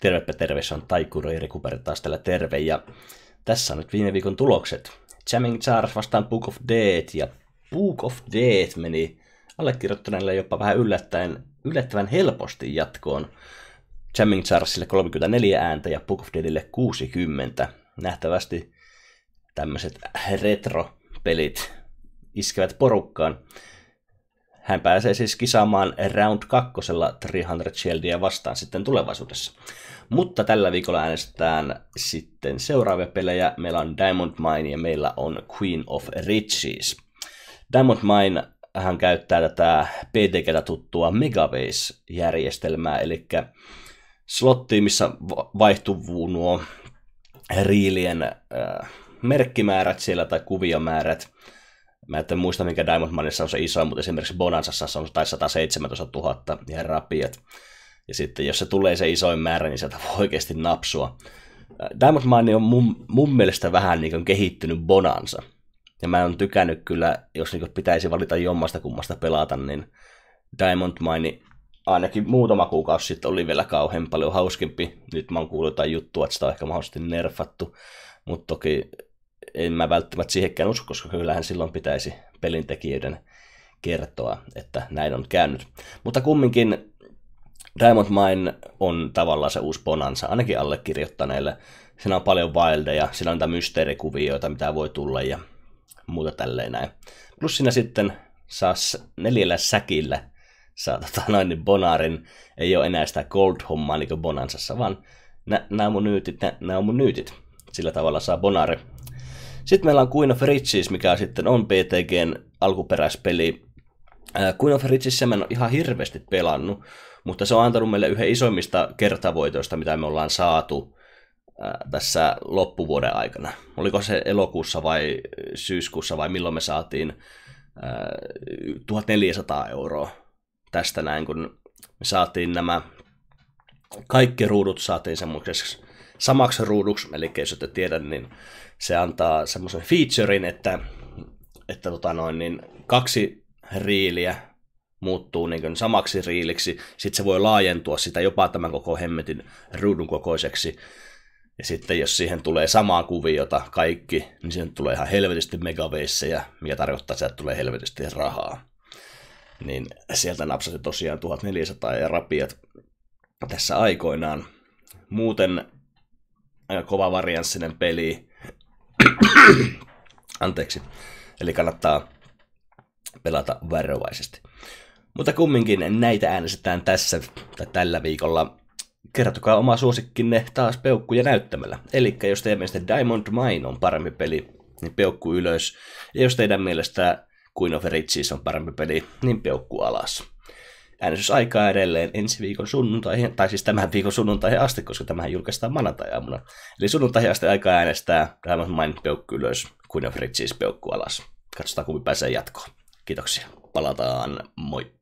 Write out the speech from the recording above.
Tervepä terve, se on Taikuro Eri taas täällä terve. Ja tässä on nyt viime viikon tulokset. Jamming Charles vastaan Book of Dead ja Book of Dead meni allekirjoittaneelle jopa vähän yllättäen, yllättävän helposti jatkoon. Jamming Charlesille 34 ääntä ja Book of Deadille 60. Nähtävästi tämmöiset retro-pelit iskevät porukkaan. Hän pääsee siis kisaamaan round kakkosella 300 Shieldia vastaan sitten tulevaisuudessa. Mutta tällä viikolla äänestetään sitten seuraavia pelejä. Meillä on Diamond Mine ja meillä on Queen of Riches. Diamond Mine hän käyttää tätä PTGtä tuttua megabase järjestelmää eli slotti, missä vaihtuu nuo riilien äh, merkkimäärät siellä tai kuviomäärät, Mä en muista, mikä Diamond Manissa on se iso, mutta esimerkiksi Bonansassa on tai 117 000 ihan rapiat. Ja sitten jos se tulee se isoin määrä, niin sieltä voi oikeasti napsua. Äh, Diamond Mine on mun, mun mielestä vähän niin kuin kehittynyt Bonansa Ja mä oon tykännyt kyllä, jos niin pitäisi valita jommasta kummasta pelata, niin Diamond Mine ainakin muutama kuukausi sitten oli vielä kauhean paljon hauskempi. Nyt mä oon kuullut jotain juttua, että sitä on ehkä mahdollisesti nerfattu. Mutta toki en mä välttämättä siihenkään usko, koska kyllähän silloin pitäisi pelintekijöiden kertoa, että näin on käynyt. Mutta kumminkin Diamond Mine on tavallaan se uusi bonansa, ainakin allekirjoittaneille. Siinä on paljon wildeja, siinä on niitä mysteerikuvioita, mitä voi tulla ja muuta tälleen näin. Plus siinä sitten saa neljällä säkillä saa tota noin, niin bonarin, ei ole enää sitä gold-hommaa niin kuin bonansassa, vaan nämä on mun nyytit, nämä on mun nyytit. Sillä tavalla saa bonari sitten meillä on Queen of Riches, mikä sitten on PTGn alkuperäispeli. Queen of Riches mä en ole ihan hirveästi pelannut, mutta se on antanut meille yhden isoimmista kertavoitoista, mitä me ollaan saatu tässä loppuvuoden aikana. Oliko se elokuussa vai syyskuussa vai milloin me saatiin 1400 euroa tästä näin, kun me saatiin nämä kaikki ruudut saatiin semmoiseksi samaksi ruuduksi, eli jos ette tiedä, niin se antaa semmoisen featurein, että, että tota noin, niin kaksi riiliä muuttuu niin samaksi riiliksi, sitten se voi laajentua sitä jopa tämän koko hemmetin ruudun kokoiseksi, ja sitten jos siihen tulee samaa kuviota kaikki, niin siihen tulee ihan helvetisti megaveissejä, mikä tarkoittaa, että tulee helvetisti rahaa. Niin sieltä napsasi tosiaan 1400 ja rapiat tässä aikoinaan. Muuten aika kova varianssinen peli. Anteeksi. Eli kannattaa pelata varovaisesti. Mutta kumminkin näitä äänestetään tässä tai tällä viikolla. Kertokaa oma suosikkinne taas peukkuja näyttämällä. Eli jos teidän mielestä Diamond Mine on parempi peli, niin peukku ylös. Ja jos teidän mielestä Queen of Riches on parempi peli, niin peukku alas äänestysaikaa edelleen ensi viikon sunnuntaihin, tai siis tämän viikon sunnuntaihin asti, koska tämähän julkaistaan maanantai Eli sunnuntaihin asti aikaa äänestää Diamond Mine peukku ylös, kuin of Riches peukku alas. Katsotaan, kumpi pääsee jatkoon. Kiitoksia. Palataan. Moi.